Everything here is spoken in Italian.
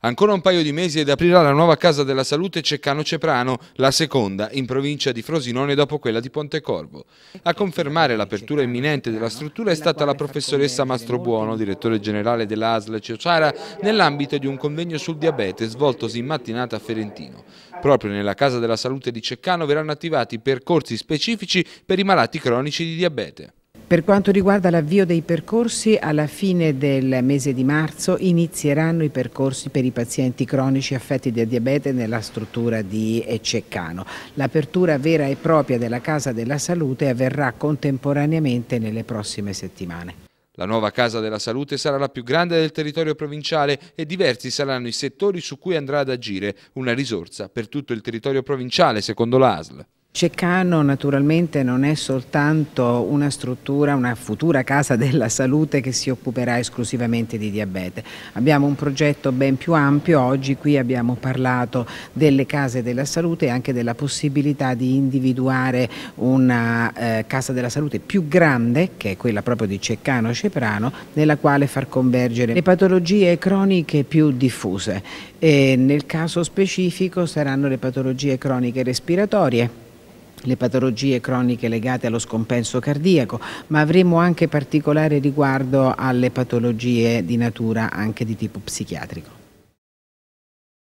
Ancora un paio di mesi ed aprirà la nuova casa della salute Ceccano Ceprano, la seconda in provincia di Frosinone dopo quella di Pontecorvo. A confermare l'apertura imminente della struttura è stata la professoressa Mastrobuono, direttore generale della ASL Ciociara, nell'ambito di un convegno sul diabete svoltosi in mattinata a Ferentino. Proprio nella casa della salute di Ceccano verranno attivati percorsi specifici per i malati cronici di diabete. Per quanto riguarda l'avvio dei percorsi, alla fine del mese di marzo inizieranno i percorsi per i pazienti cronici affetti da diabete nella struttura di Ceccano. L'apertura vera e propria della Casa della Salute avverrà contemporaneamente nelle prossime settimane. La nuova Casa della Salute sarà la più grande del territorio provinciale e diversi saranno i settori su cui andrà ad agire, una risorsa per tutto il territorio provinciale, secondo l'ASL. Ceccano naturalmente non è soltanto una struttura, una futura casa della salute che si occuperà esclusivamente di diabete. Abbiamo un progetto ben più ampio, oggi qui abbiamo parlato delle case della salute e anche della possibilità di individuare una eh, casa della salute più grande, che è quella proprio di Ceccano Ceprano, nella quale far convergere le patologie croniche più diffuse. E nel caso specifico saranno le patologie croniche respiratorie le patologie croniche legate allo scompenso cardiaco, ma avremo anche particolare riguardo alle patologie di natura anche di tipo psichiatrico.